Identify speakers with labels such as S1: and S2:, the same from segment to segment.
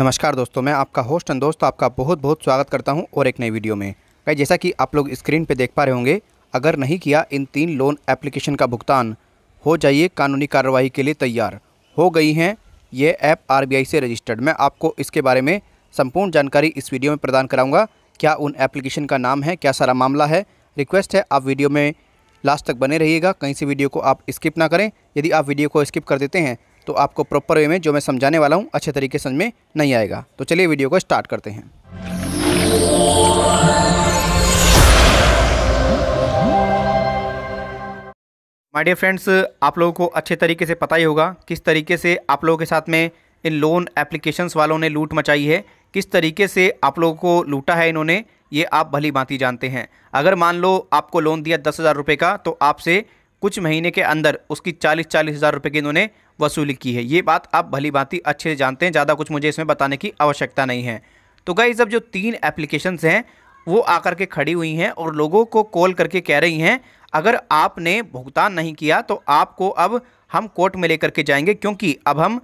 S1: नमस्कार दोस्तों मैं आपका होस्ट एंड दोस्त आपका बहुत बहुत स्वागत करता हूं और एक नई वीडियो में कहीं जैसा कि आप लोग स्क्रीन पे देख पा रहे होंगे अगर नहीं किया इन तीन लोन एप्लीकेशन का भुगतान हो जाइए कानूनी कार्रवाई के लिए तैयार हो गई हैं ये ऐप आर से रजिस्टर्ड मैं आपको इसके बारे में संपूर्ण जानकारी इस वीडियो में प्रदान कराऊँगा क्या उन एप्लीकेशन का नाम है क्या सारा मामला है रिक्वेस्ट है आप वीडियो में लास्ट तक बने रहिएगा कहीं से वीडियो को आप स्किप ना करें यदि आप वीडियो को स्किप कर देते हैं तो आपको प्रॉपर वे में जो मैं समझाने वाला हूँ अच्छे तरीके समझ में नहीं आएगा तो चलिए वीडियो को स्टार्ट करते हैं माय डियर फ्रेंड्स आप लोगों को अच्छे तरीके से पता ही होगा किस तरीके से आप लोगों के साथ में इन लोन एप्लीकेशंस वालों ने लूट मचाई है किस तरीके से आप लोगों को लूटा है इन्होंने ये आप भली भांति जानते हैं अगर मान लो आपको लोन दिया दस हज़ार रुपये का तो आपसे कुछ महीने के अंदर उसकी चालीस चालीस हज़ार रुपये की इन्होंने वसूली की है ये बात आप भली भांति अच्छे से जानते हैं ज़्यादा कुछ मुझे इसमें बताने की आवश्यकता नहीं है तो गई जब जो तीन एप्लीकेशंस हैं वो आकर के खड़ी हुई हैं और लोगों को कॉल करके कह रही हैं अगर आपने भुगतान नहीं किया तो आपको अब हम कोर्ट में लेकर के जाएंगे क्योंकि अब हम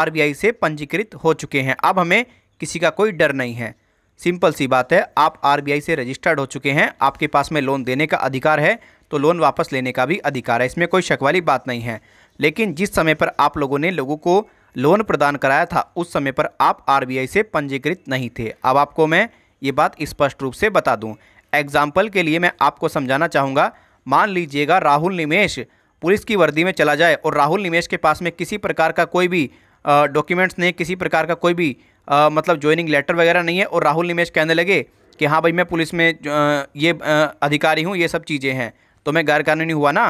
S1: आर से पंजीकृत हो चुके हैं अब हमें किसी का कोई डर नहीं है सिंपल सी बात है आप आर से रजिस्टर्ड हो चुके हैं आपके पास में लोन देने का अधिकार है तो लोन वापस लेने का भी अधिकार है इसमें कोई शक वाली बात नहीं है लेकिन जिस समय पर आप लोगों ने लोगों को लोन प्रदान कराया था उस समय पर आप आरबीआई से पंजीकृत नहीं थे अब आपको मैं ये बात स्पष्ट रूप से बता दूं एग्जाम्पल के लिए मैं आपको समझाना चाहूँगा मान लीजिएगा राहुल निमेश पुलिस की वर्दी में चला जाए और राहुल निमेश के पास में किसी प्रकार का कोई भी डॉक्यूमेंट्स नहीं किसी प्रकार का कोई भी आ, मतलब ज्वाइनिंग लेटर वगैरह नहीं है और राहुल निमेश कहने लगे कि हाँ भाई मैं पुलिस में ये अधिकारी हूँ ये सब चीज़ें हैं तो मैं गैरकानूनी हुआ ना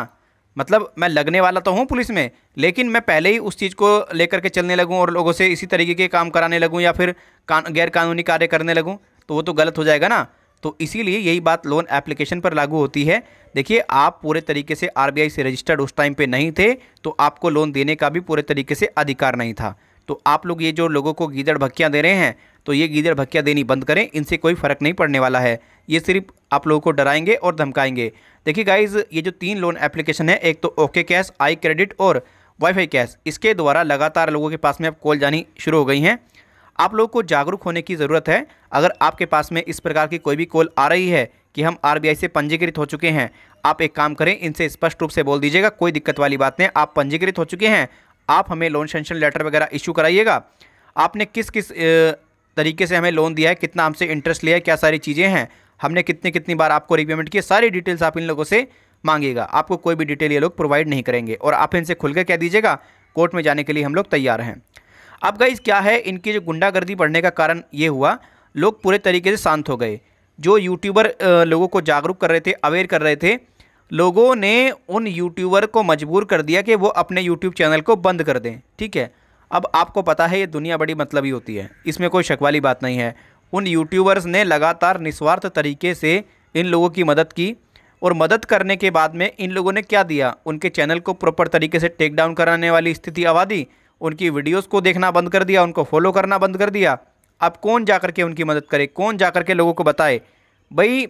S1: मतलब मैं लगने वाला तो हूँ पुलिस में लेकिन मैं पहले ही उस चीज़ को लेकर के चलने लगूँ और लोगों से इसी तरीके के काम कराने लगूँ या फिर गैरकानूनी कार्य करने लगूँ तो वो तो गलत हो जाएगा ना तो इसीलिए यही बात लोन एप्लीकेशन पर लागू होती है देखिए आप पूरे तरीके से आरबीआई से रजिस्टर्ड उस टाइम पे नहीं थे तो आपको लोन देने का भी पूरे तरीके से अधिकार नहीं था तो आप लोग ये जो लोगों को गीदड़ भक्कियाँ दे रहे हैं तो ये गीदड़ भक्कियाँ देनी बंद करें इनसे कोई फ़र्क नहीं पड़ने वाला है ये सिर्फ आप लोगों को डराएंगे और धमकाएंगे देखिए गाइज ये जो तीन लोन एप्लीकेशन है एक तो ओके कैश आई क्रेडिट और वाईफाई कैश इसके द्वारा लगातार लोगों के पास में अब कॉल जानी शुरू हो गई हैं आप लोगों को जागरूक होने की ज़रूरत है अगर आपके पास में इस प्रकार की कोई भी कॉल आ रही है कि हम आरबीआई से पंजीकृत हो चुके हैं आप एक काम करें इनसे स्पष्ट रूप से बोल दीजिएगा कोई दिक्कत वाली बात नहीं आप पंजीकृत हो चुके हैं आप हमें लोन सेंशन लेटर वगैरह इशू कराइएगा आपने किस किस तरीके से हमें लोन दिया है कितना हमसे इंटरेस्ट लिया है क्या सारी चीज़ें हैं हमने कितनी कितनी बार आपको रिपेमेंट किया सारी डिटेल्स आप इन लोगों से मांगेगा आपको कोई भी डिटेल ये लोग प्रोवाइड नहीं करेंगे और आप इनसे खुलकर कह दीजिएगा कोर्ट में जाने के लिए हम लोग तैयार हैं अब गाइज क्या है इनकी जो गुंडागर्दी बढ़ने का कारण ये हुआ लोग पूरे तरीके से शांत हो गए जो यूट्यूबर लोगों को जागरूक कर रहे थे अवेयर कर रहे थे लोगों ने उन यूट्यूबर को मजबूर कर दिया कि वो अपने यूट्यूब चैनल को बंद कर दें ठीक है अब आपको पता है ये दुनिया बड़ी मतलब ही होती है इसमें कोई शक वाली बात नहीं है उन यूट्यूबर्स ने लगातार निस्वार्थ तरीके से इन लोगों की मदद की और मदद करने के बाद में इन लोगों ने क्या दिया उनके चैनल को प्रॉपर तरीके से टेक डाउन कराने वाली स्थिति आबादी उनकी वीडियोस को देखना बंद कर दिया उनको फॉलो करना बंद कर दिया अब कौन जा के उनकी मदद करे कौन जा के लोगों को बताए भाई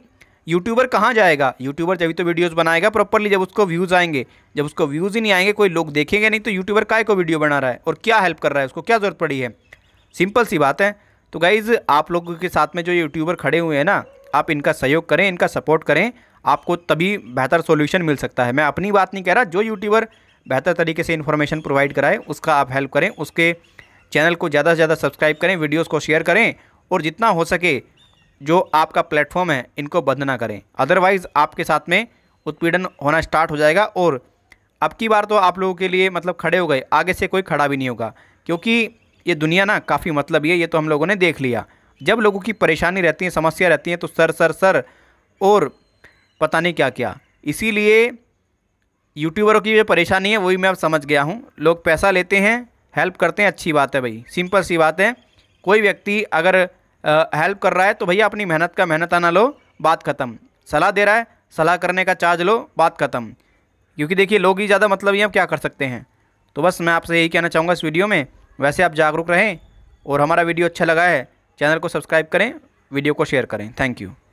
S1: यूट्यूबर कहाँ जाएगा यूट्यूबर जब तो वीडियोस बनाएगा प्रॉपरली जब उसको व्यूज़ आएंगे जब उसको व्यूज़ ही नहीं आएंगे कोई लोग देखेंगे नहीं तो यूट्यूबर काय को वीडियो बना रहा है और क्या हेल्प कर रहा है उसको क्या ज़रूरत पड़ी है सिंपल सी बात है तो गाइज़ आप लोगों के साथ में जो यूट्यूबर खड़े हुए हैं ना आप इनका सहयोग करें इनका सपोर्ट करें आपको तभी बेहतर सोल्यूशन मिल सकता है मैं अपनी बात नहीं कह रहा जो यूट्यूबर बेहतर तरीके से इन्फॉर्मेशन प्रोवाइड कराए उसका आप हेल्प करें उसके चैनल को ज़्यादा से ज़्यादा सब्सक्राइब करें वीडियोज़ को शेयर करें और जितना हो सके जो आपका प्लेटफॉर्म है इनको बंद ना करें अदरवाइज़ आपके साथ में उत्पीड़न होना स्टार्ट हो जाएगा और अब की बार तो आप लोगों के लिए मतलब खड़े हो गए आगे से कोई खड़ा भी नहीं होगा क्योंकि ये दुनिया ना काफ़ी मतलब ये ये तो हम लोगों ने देख लिया जब लोगों की परेशानी रहती है समस्या रहती है तो सर सर सर और पता नहीं क्या क्या इसीलिए यूट्यूबरों की जो परेशानी है वही मैं अब समझ गया हूँ लोग पैसा लेते हैं हेल्प करते हैं अच्छी बात है भाई सिंपल सी बात है कोई व्यक्ति अगर हेल्प कर रहा है तो भैया अपनी मेहनत का मेहनत आना लो बात ख़त्म सलाह दे रहा है सलाह करने का चार्ज लो बात ख़त्म क्योंकि देखिए लोग ही ज़्यादा मतलब ये हम क्या कर सकते हैं तो बस मैं आपसे यही कहना चाहूँगा इस वीडियो में वैसे आप जागरूक रहें और हमारा वीडियो अच्छा लगा है चैनल को सब्सक्राइब करें वीडियो को शेयर करें थैंक यू